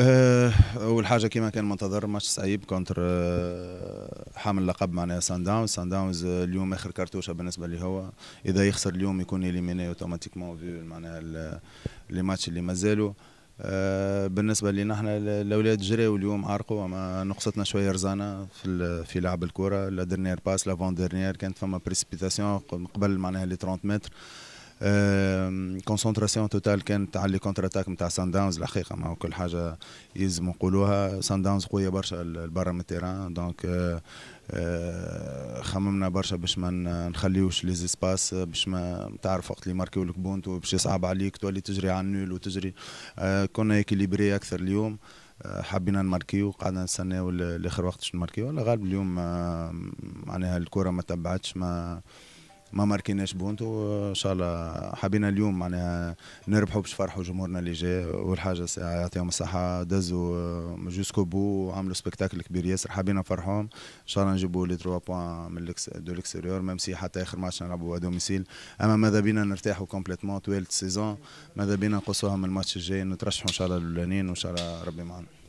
آه، اول حاجه كما كان منتظر ماتش صعيب كونتر آه، حامل لقب معناها سان داونز سان داونز آه، اليوم اخر كرتوشه بالنسبه لي هو اذا يخسر اليوم يكون اليميني اوتوماتيكمون في معناها لي ماتش اللي مازالوا بالنسبه لنا احنا الاولاد جريوا اليوم عرقوا اما نقصتنا شويه رزانه في في لعب الكره لا ديرنيير باس لافون ديرنيير كانت فما بريسيبيتاسيون قبل معناها لي 30 متر كونسنتراسيون توتال كانت على لي كونتر اتاك نتاع سان داونز الحقيقه ما كل حاجه يلزم نقولوها سان داونز قويه برشا برا من التيران دونك آه، آه، خممنا برشا باش ما نخليوش لي زيسباس باش ما تعرف وقت اللي ماركيو لك بونت باش يصعب عليك تولي تجري على النول وتجري آه، كنا اكيليبري اكثر اليوم حبينا نماركيو قعدنا نستناو لاخر وقت باش نماركيو غالب اليوم معناها الكره ما تبعتش ما ما ماركيناش بونتو ان شاء الله حبينا اليوم معناها نربحوا باش فرحوا جمهورنا اللي جاي والحاجه يعطيهم الصحه دزوا جوسكو بو وعملوا سبيكتاكل كبير ياسر حبينا نفرحوهم ان شاء الله نجيبوا لي 3 بوان من دو ليكستيريور ميم سي حتى اخر ماتش نلعبوا دوميسيل اما ماذا بينا نرتاحوا كومبليتمون طوال السيزون ماذا بينا نقصوها من الماتش الجاي نترشحوا ان شاء الله للولانين وان شاء الله ربي معنا